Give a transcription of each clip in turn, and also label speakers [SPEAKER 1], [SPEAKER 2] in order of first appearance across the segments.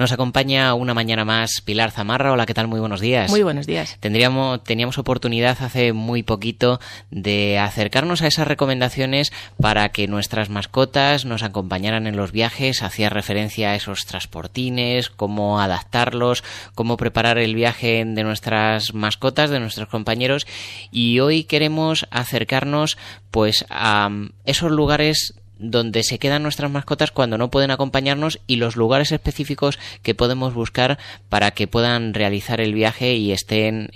[SPEAKER 1] Nos acompaña una mañana más Pilar Zamarra. Hola, ¿qué tal? Muy buenos días. Muy buenos días. Tendríamos, teníamos oportunidad hace muy poquito de acercarnos a esas recomendaciones para que nuestras mascotas nos acompañaran en los viajes. Hacía referencia a esos transportines, cómo adaptarlos, cómo preparar el viaje de nuestras mascotas, de nuestros compañeros. Y hoy queremos acercarnos pues a esos lugares donde se quedan nuestras mascotas cuando no pueden acompañarnos y los lugares específicos que podemos buscar para que puedan realizar el viaje y estén,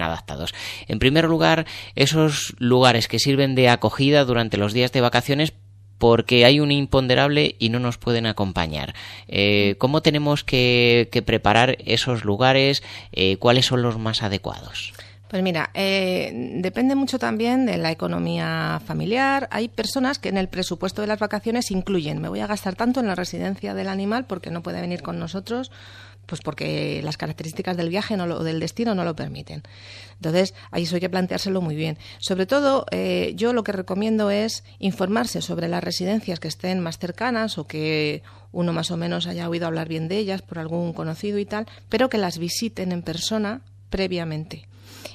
[SPEAKER 1] adaptados. En primer lugar, esos lugares que sirven de acogida durante los días de vacaciones porque hay un imponderable y no nos pueden acompañar. Eh, ¿Cómo tenemos que, preparar esos lugares? Eh, ¿Cuáles son los más adecuados?
[SPEAKER 2] Pues mira, eh, depende mucho también de la economía familiar. Hay personas que en el presupuesto de las vacaciones incluyen, me voy a gastar tanto en la residencia del animal porque no puede venir con nosotros, pues porque las características del viaje o del destino no lo permiten. Entonces, ahí eso hay que planteárselo muy bien. Sobre todo, eh, yo lo que recomiendo es informarse sobre las residencias que estén más cercanas o que uno más o menos haya oído hablar bien de ellas por algún conocido y tal, pero que las visiten en persona previamente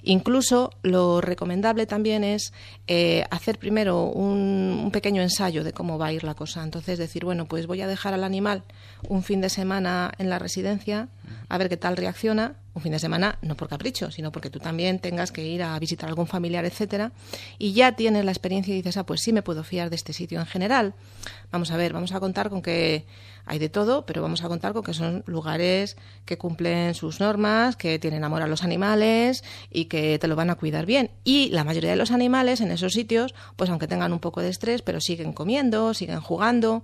[SPEAKER 2] Incluso lo recomendable también es eh, hacer primero un, un, pequeño ensayo de cómo va a ir la cosa. Entonces decir, bueno, pues voy a dejar al animal un fin de semana en la residencia a ver qué tal reacciona un fin de semana, no por capricho, sino porque tú también tengas que ir a visitar a algún familiar, etcétera, y ya tienes la experiencia y dices, ah, pues sí me puedo fiar de este sitio en general. Vamos a ver, vamos a contar con que hay de todo, pero vamos a contar con que son lugares que cumplen sus normas, que tienen amor a los animales y que te lo van a cuidar bien. Y la mayoría de los animales en esos sitios, pues aunque tengan un poco de estrés, pero siguen comiendo, siguen jugando.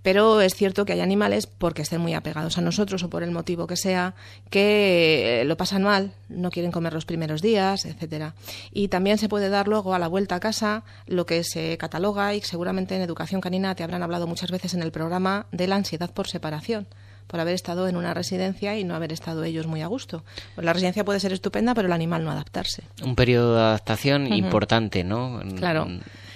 [SPEAKER 2] Pero es cierto que hay animales, porque estén muy apegados a nosotros o por el motivo que sea, que eh, lo pasan mal, no quieren comer los primeros días, etcétera. Y también se puede dar luego a la vuelta a casa lo que se cataloga y seguramente en educación canina te habrán hablado muchas veces en el programa de la ansiedad por separación por haber estado en una residencia y no haber estado ellos muy a gusto. Pues la residencia puede ser estupenda, pero el animal no adaptarse.
[SPEAKER 1] Un periodo de adaptación importante, ¿no? Claro.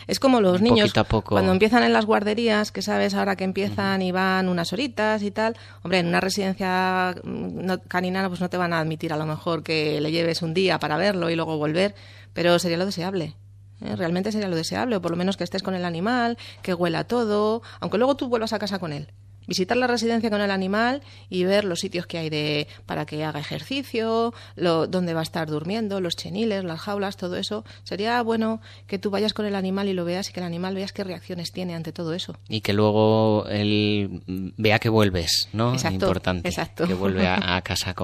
[SPEAKER 2] Es como los niños cuando empiezan en las guarderías, que sabes ahora que empiezan y van unas horitas y tal. Hombre, en una residencia mm, canina pues no te van a admitir a lo mejor que le lleves un día para verlo y luego volver, pero sería lo deseable. ¿eh? Realmente sería lo deseable, o por lo menos que estés con el animal, que huela todo, aunque luego tú vuelvas a casa con él visitar la residencia con el animal y ver los sitios que hay de para que haga ejercicio, lo, dónde va a estar durmiendo, los cheniles, las jaulas, todo eso. Sería bueno que tú vayas con el animal y lo veas y que el animal veas qué reacciones tiene ante todo eso.
[SPEAKER 1] Y que luego él vea que vuelves, ¿no? Exacto, Importante. Que vuelve a, casa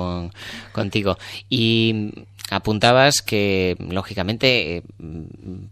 [SPEAKER 1] contigo. Y apuntabas que, lógicamente, eh,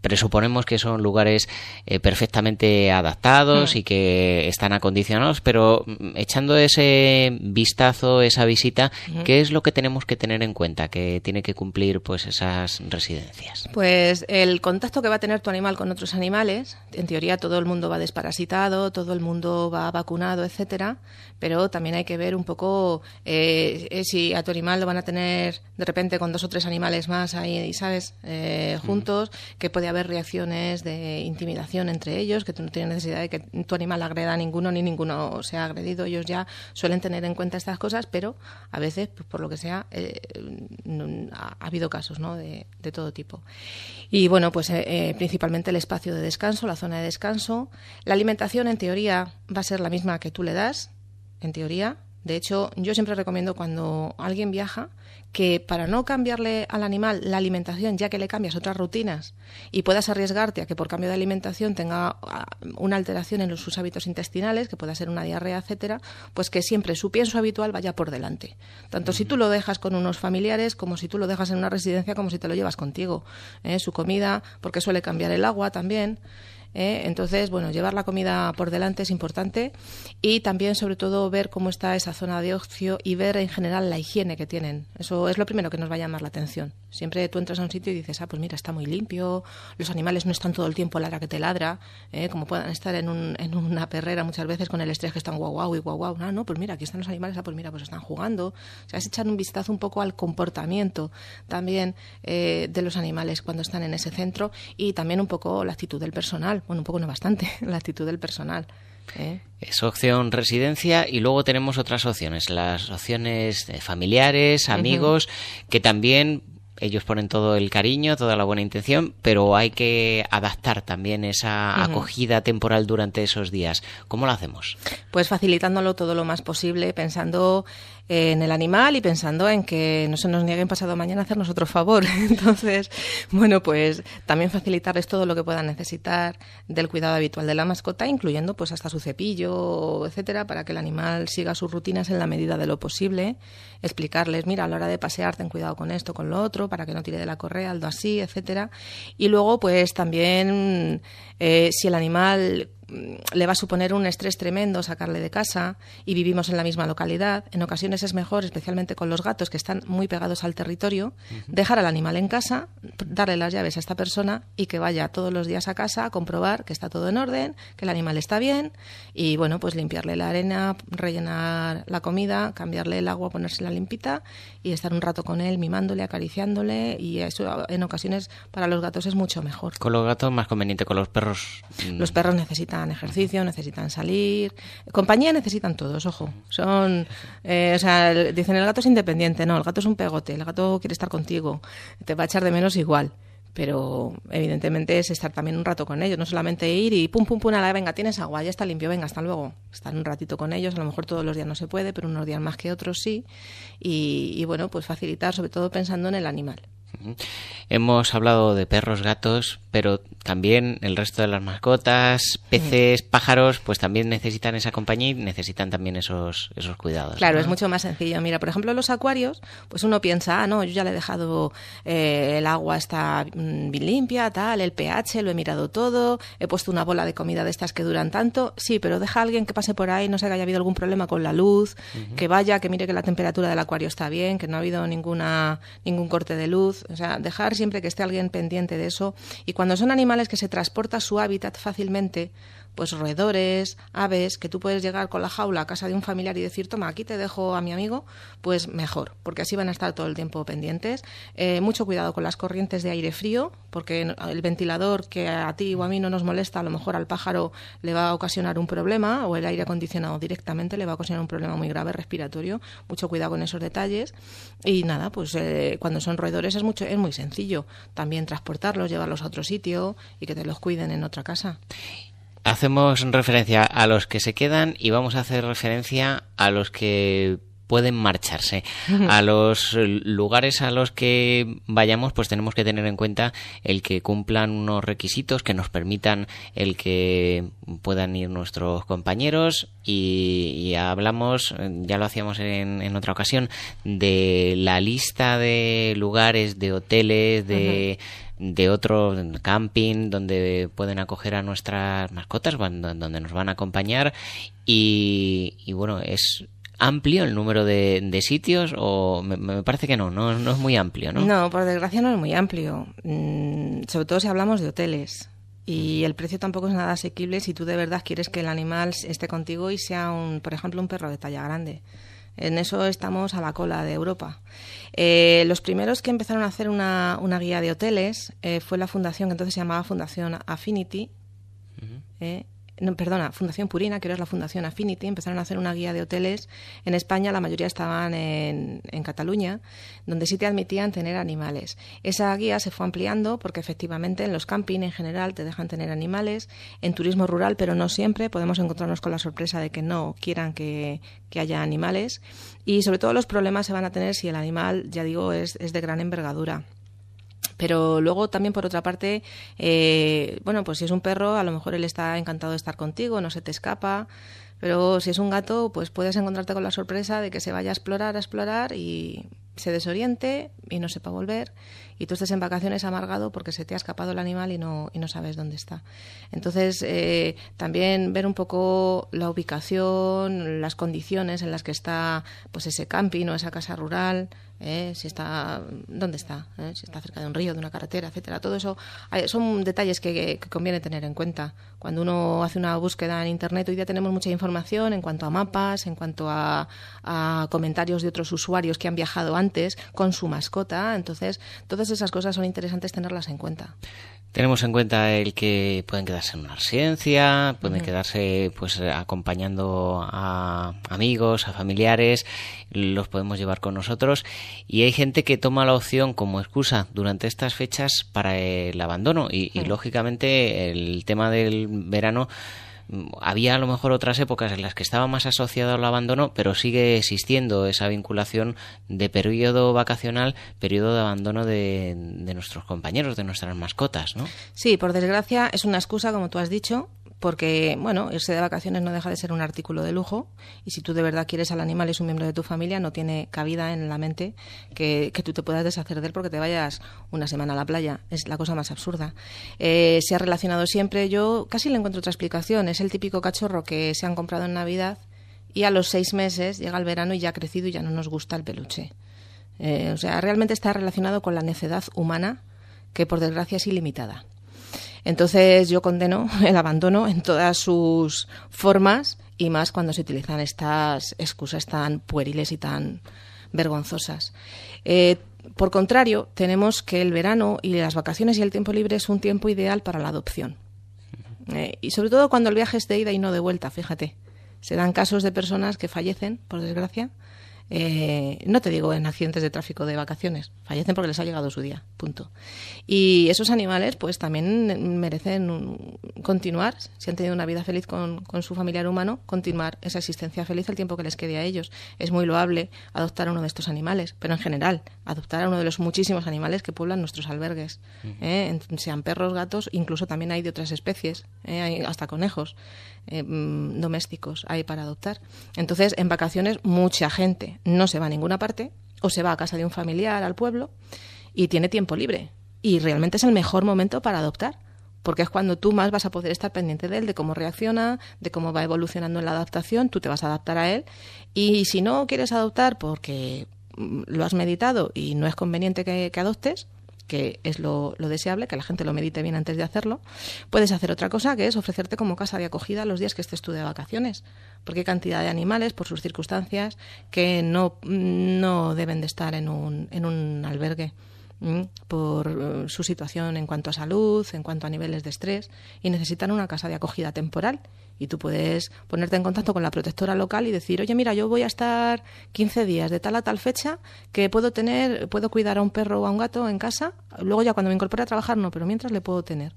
[SPEAKER 1] presuponemos que son lugares eh, perfectamente adaptados mm. y que están acondicionados, pero mm, echando ese vistazo, esa visita, ¿qué es lo que tenemos que tener en cuenta que tiene que cumplir pues esas residencias?
[SPEAKER 2] Pues el contacto que va a tener tu animal con otros animales, en teoría todo el mundo va desparasitado, todo el mundo va vacunado, etcétera, pero también hay que ver un poco eh, si a tu animal lo van a tener de repente con dos o tres animales más ahí, y ¿sabes? Eh, mm. juntos, que puede haber reacciones de intimidación entre ellos, que tú no tienes necesidad de que tu animal agreda a ninguno ni ninguno sea agredido. Ellos ya suelen tener en cuenta estas cosas, pero a veces, pues, por lo que sea, eh, ha, habido casos ¿no? de, todo tipo. Y bueno, pues eh, principalmente el espacio de descanso, la zona de descanso. La alimentación, en teoría, va a ser la misma que tú le das, en teoría de hecho, yo siempre recomiendo cuando alguien viaja que para no cambiarle al animal la alimentación, ya que le cambias otras rutinas y puedas arriesgarte a que por cambio de alimentación tenga ah, una alteración en sus hábitos intestinales, que pueda ser una diarrea, etcétera, pues que siempre su pienso habitual vaya por delante. Tanto si tú lo dejas con unos familiares, como si tú lo dejas en una residencia, como si te lo llevas contigo. ¿eh? Su comida, porque suele cambiar el agua también. ¿eh? Entonces, bueno, llevar la comida por delante es importante y también, sobre todo, ver cómo está esa zona de ocio y ver en general la higiene que tienen. Eso es lo primero que nos va a llamar la atención. Siempre tú entras a un sitio y dices, ah, pues mira, está muy limpio, los animales no están todo el tiempo ladra que te ladra, ¿eh? como puedan estar en, un, en, una perrera muchas veces con el estrés que están guau guau y guau guau. Ah, no, pues mira, aquí están los animales, ah, pues mira, pues están jugando. O sea, es echar un vistazo un poco al comportamiento también eh, de los animales cuando están en ese centro y también un poco la actitud del personal bueno, un poco no bastante, la actitud del personal. ¿eh?
[SPEAKER 1] Es opción residencia y luego tenemos otras opciones, las opciones familiares, amigos, que también ellos ponen todo el cariño, toda la buena intención, pero hay que adaptar también esa acogida temporal durante esos días. ¿Cómo lo hacemos?
[SPEAKER 2] Pues facilitándolo todo lo más posible, pensando en el animal y pensando en que no se nos nieguen pasado mañana hacernos otro favor. Entonces, bueno, pues también facilitarles todo lo que puedan necesitar del cuidado habitual de la mascota, incluyendo pues hasta su cepillo, etcétera, para que el animal siga sus rutinas en la medida de lo posible. Explicarles, mira, a la hora de pasear ten cuidado con esto, con lo otro, para que no tire de la correa, algo así, etcétera. Y luego, pues también eh, si el animal le va a suponer un estrés tremendo sacarle de casa y vivimos en la misma localidad. En ocasiones es mejor, especialmente con los gatos que están muy pegados al territorio, dejar al animal en casa, darle las llaves a esta persona y que vaya todos los días a casa a comprobar que está todo en orden, que el animal está bien y bueno, pues limpiarle la arena, rellenar la comida, cambiarle el agua, ponerse la limpita y estar un rato con él mimándole, acariciándole y eso en ocasiones para los gatos es mucho mejor.
[SPEAKER 1] Con los gatos más conveniente, con los perros. Mm. Los perros
[SPEAKER 2] necesitan necesitan ejercicio, necesitan salir. Compañía necesitan todos, ojo. Son, eh, o sea, dicen el gato es independiente, no, el gato es un pegote, el gato quiere estar contigo, te va a echar de menos igual. Pero evidentemente es estar también un rato con ellos, no solamente ir y pum, pum, pum, a la venga, tienes agua, ya está limpio, venga, hasta luego. Estar un ratito con ellos, a lo mejor todos los días no se puede, pero unos días más que otros sí. y bueno, pues facilitar, sobre todo pensando en el animal.
[SPEAKER 1] Hemos hablado de perros, gatos, pero también el resto de las mascotas, peces, pájaros, pues también necesitan esa compañía y necesitan también esos, esos cuidados. Claro, es mucho
[SPEAKER 2] más sencillo. Mira, por ejemplo, los acuarios, pues uno piensa, ah, no, yo ya le he dejado eh, el agua está mm, bien limpia, tal, el pH, lo he mirado todo, he puesto una bola de comida de estas que duran tanto. Sí, pero deja a alguien que pase por ahí, no sé que haya habido algún problema con la luz, que vaya, que mire que la temperatura del acuario está bien, que no ha habido ninguna, ningún corte de luz o sea, dejar siempre que esté alguien pendiente de eso. Y cuando son animales que se transporta su hábitat fácilmente, pues roedores, aves, que tú puedes llegar con la jaula a casa de un familiar y decir, toma, aquí te dejo a mi amigo, pues mejor, porque así van a estar todo el tiempo pendientes. Eh, mucho cuidado con las corrientes de aire frío, porque el ventilador que a ti o a mí no nos molesta, a lo mejor al pájaro le va a ocasionar un problema, o el aire acondicionado directamente le va a ocasionar un problema muy grave respiratorio. Mucho cuidado con esos detalles. Y nada, pues eh, cuando son roedores es, mucho, es muy sencillo también transportarlos, llevarlos a otro sitio y que te los cuiden en otra casa
[SPEAKER 1] hacemos referencia a los que se quedan y vamos a hacer referencia a los que pueden marcharse. A los lugares a los que vayamos, pues tenemos que tener en cuenta el que cumplan unos requisitos que nos permitan el que puedan ir nuestros compañeros y, hablamos, ya lo hacíamos en, en, otra ocasión, de la lista de lugares, de hoteles, de... de otro camping donde pueden acoger a nuestras mascotas, donde nos van a acompañar y bueno, es amplio el número de, sitios o me, parece que no, no, es muy amplio, ¿no? No,
[SPEAKER 2] por desgracia no es muy amplio, mm, sobre todo si hablamos de hoteles. Y el precio tampoco es nada asequible si tú de verdad quieres que el animal esté contigo y sea, un, por ejemplo, un perro de talla grande. En eso estamos a la cola de Europa. Eh, los primeros que empezaron a hacer una, una guía de hoteles eh, fue la fundación que entonces se llamaba Fundación Affinity, perdona, Fundación Purina, que era es la Fundación Affinity, empezaron a hacer una guía de hoteles. En España la mayoría estaban en, Cataluña, donde sí te admitían tener animales. Esa guía se fue ampliando porque efectivamente en los camping en general te dejan tener animales, en turismo rural, pero no siempre, podemos encontrarnos con la sorpresa de que no quieran que, haya animales. Y sobre todo los problemas se van a tener si el animal, ya digo, es de gran envergadura. Pero luego también, por otra parte, eh, bueno, pues si es un perro, a lo mejor él está encantado de estar contigo, no se te escapa. Pero si es un gato, pues puedes encontrarte con la sorpresa de que se vaya a explorar, a explorar y se desoriente y no sepa volver y tú estás en vacaciones amargado porque se te ha escapado el animal y no, y no sabes dónde está. Entonces, eh, también ver un poco la ubicación, las condiciones en las que está pues ese camping o esa casa rural, eh, si está, dónde está, eh, si está cerca de un río, de una carretera, etcétera. Todo eso son detalles que, conviene tener en cuenta. Cuando uno hace una búsqueda en Internet, hoy día tenemos mucha información en cuanto a mapas, en cuanto a, a comentarios de otros usuarios que han viajado antes con su mascota. Entonces, todas esas cosas son interesantes tenerlas en cuenta.
[SPEAKER 1] Tenemos en cuenta el que pueden quedarse en una residencia, pueden quedarse pues acompañando a amigos, a familiares, los podemos llevar con nosotros y hay gente que toma la opción como excusa durante estas fechas para el abandono y mm. lógicamente el tema del verano había a lo mejor otras épocas en las que estaba más asociado al abandono, pero sigue existiendo esa vinculación de periodo vacacional, periodo de abandono de, de nuestros compañeros, de nuestras mascotas, ¿no?
[SPEAKER 2] Sí, por desgracia es una excusa, como tú has dicho, porque, bueno, irse de vacaciones no deja de ser un artículo de lujo y si tú de verdad quieres al animal y es un miembro de tu familia, no tiene cabida en la mente que, tú te puedas deshacer de él porque te vayas una semana a la playa. Es la cosa más absurda. Eh, se ha relacionado siempre, yo casi le encuentro otra explicación, es el típico cachorro que se han comprado en Navidad y a los seis meses llega el verano y ya ha crecido y ya no nos gusta el peluche. Eh, o sea, realmente está relacionado con la necedad humana que por desgracia es ilimitada. Entonces yo condeno el abandono en todas sus formas y más cuando se utilizan estas excusas tan pueriles y tan vergonzosas. Eh, por contrario, tenemos que el verano y las vacaciones y el tiempo libre es un tiempo ideal para la adopción. Eh, y sobre todo cuando el viaje es de ida y no de vuelta, fíjate. Se dan casos de personas que fallecen, por desgracia, eh, no te digo en accidentes de tráfico de vacaciones, fallecen porque les ha llegado su día, punto. Y esos animales pues también merecen continuar, si han tenido una vida feliz con, su familiar humano, continuar esa existencia feliz el tiempo que les quede a ellos. Es muy loable adoptar a uno de estos animales, pero en general, adoptar a uno de los muchísimos animales que pueblan nuestros albergues, ¿eh? sean perros, gatos, incluso también hay de otras especies, ¿eh? hay hasta conejos mm, domésticos hay para adoptar. Entonces, en vacaciones mucha gente no se va a ninguna parte o se va a casa de un familiar, al pueblo, y tiene tiempo libre. Y realmente es el mejor momento para adoptar, porque es cuando tú más vas a poder estar pendiente de él, de cómo reacciona, de cómo va evolucionando en la adaptación, tú te vas a adaptar a él. Y si no quieres adoptar porque mm, lo has meditado y no es conveniente que adoptes, que es lo, deseable, que la gente lo medite bien antes de hacerlo. Puedes hacer otra cosa, que es ofrecerte como casa de acogida los días que estés tú de vacaciones, porque hay cantidad de animales, por sus circunstancias, que no, no deben de estar en un, en un albergue por eh, su situación en cuanto a salud, en cuanto a niveles de estrés, y necesitan una casa de acogida temporal. Y tú puedes ponerte en contacto con la protectora local y decir, oye, mira, yo voy a estar 15 días de tal a tal fecha que puedo tener, puedo cuidar a un perro o a un gato en casa. Luego ya cuando me incorpore a trabajar no, pero mientras le puedo tener.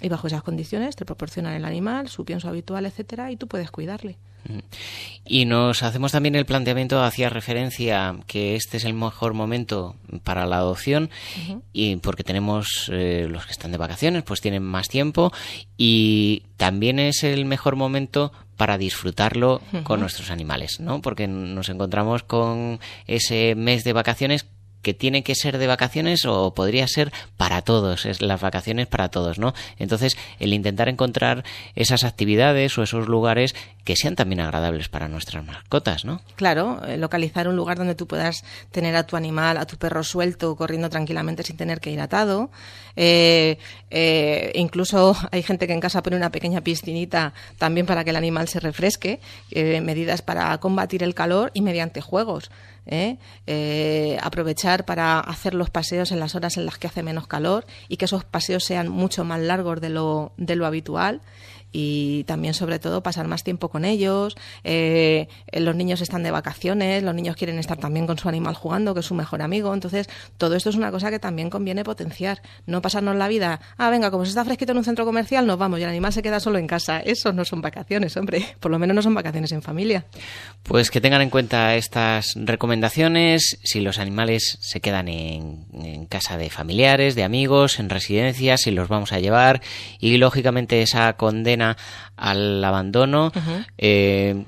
[SPEAKER 2] Y bajo esas condiciones te proporcionan el animal, su pienso habitual, etcétera, y tú puedes cuidarle.
[SPEAKER 1] Mm. Y nos hacemos también el planteamiento, hacía referencia que este es el mejor momento para la adopción y porque tenemos eh, los que están de vacaciones, pues tienen más tiempo y también es el mejor momento para disfrutarlo con nuestros animales, ¿no? Porque nos encontramos con ese mes de vacaciones que tiene que ser de vacaciones o podría ser para todos, es las vacaciones para todos, ¿no? Entonces, el intentar encontrar esas actividades o esos lugares que sean también agradables para nuestras mascotas, ¿no?
[SPEAKER 2] Claro, eh, localizar un lugar donde tú puedas tener a tu animal, a tu perro suelto, corriendo tranquilamente sin tener que ir atado. Eh, eh, incluso hay gente que en casa pone una pequeña piscinita también para que el animal se refresque, medidas para combatir el calor y mediante juegos. aprovechar para hacer los paseos en las horas en las que hace menos calor y que esos paseos sean mucho más largos de lo, de lo habitual y también sobre todo pasar más tiempo con ellos. Eh, los niños están de vacaciones, los niños quieren estar también con su animal jugando, que es su mejor amigo. Entonces, todo esto es una cosa que también conviene potenciar. No pasarnos la vida, ah, venga, como se está fresquito en un centro comercial, nos vamos y el animal se queda solo en casa. Eso no son vacaciones, hombre. Por lo menos no son vacaciones en familia.
[SPEAKER 1] Pues que tengan en cuenta estas recomendaciones. Si los animales se quedan en, casa de familiares, de amigos, en residencias, si los vamos a llevar y lógicamente esa condena al abandono. Eh,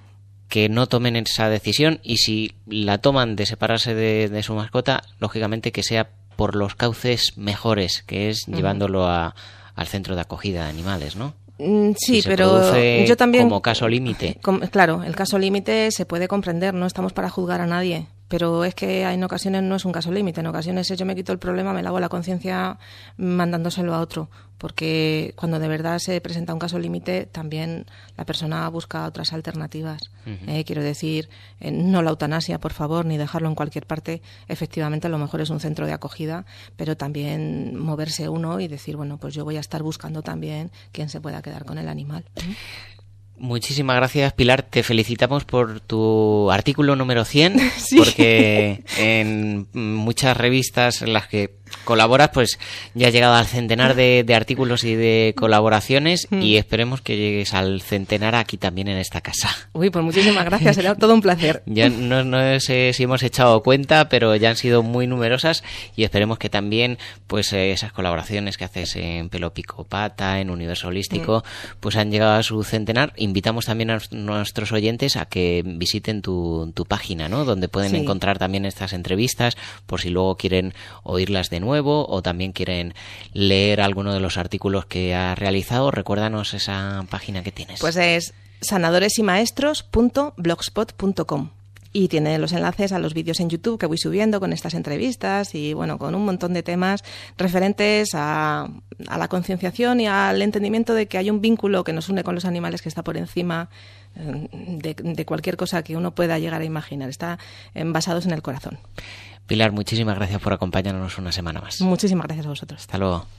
[SPEAKER 1] que no tomen esa decisión y si la toman de separarse de, su mascota, lógicamente que sea por los cauces mejores, que es llevándolo al centro de acogida de animales, ¿no? Mm, sí, pero yo también como caso límite.
[SPEAKER 2] Claro, el caso límite se puede comprender, no estamos para juzgar a nadie. Pero es que en ocasiones no es un caso límite, en ocasiones yo me quito el problema, me lavo la conciencia mandándoselo a otro, porque cuando de verdad se presenta un caso límite, también la persona busca otras alternativas. Eh, quiero decir, eh, no la eutanasia, por favor, ni dejarlo en cualquier parte. Efectivamente, a lo mejor es un centro de acogida, pero también moverse uno y decir, bueno, pues yo voy a estar buscando también quién se pueda quedar con el animal.
[SPEAKER 1] Muchísimas gracias, Pilar. Te felicitamos por tu artículo número 100, porque en muchas revistas en las que colaboras, pues ya ha llegado al centenar de, artículos y de colaboraciones mm. y esperemos que llegues al centenar aquí también en esta casa.
[SPEAKER 2] Uy, pues muchísimas gracias, será todo un placer.
[SPEAKER 1] ya no, sé si hemos echado cuenta, pero ya han sido muy numerosas y esperemos que también pues eh, esas colaboraciones que haces en Pelo Pico Pata, en Universo Holístico, mm. pues han llegado a su centenar. Invitamos también a nuestros oyentes a que visiten tu, página, ¿no? Donde pueden encontrar también estas entrevistas por si luego quieren oírlas de nuevo nuevo o también quieren leer alguno de los artículos que has realizado, recuérdanos esa página que tienes. Pues
[SPEAKER 2] es sanadoresymaestros.blogspot.com y tiene los enlaces a los vídeos en YouTube que voy subiendo con estas entrevistas y bueno, con un montón de temas referentes a, la concienciación y al entendimiento de que hay un vínculo que nos une con los animales que está por encima mm, de, cualquier cosa que uno pueda llegar a imaginar. Está eh, basados
[SPEAKER 1] en el corazón. Pilar, muchísimas gracias por acompañarnos una semana más. Muchísimas gracias a vosotros. Hasta luego.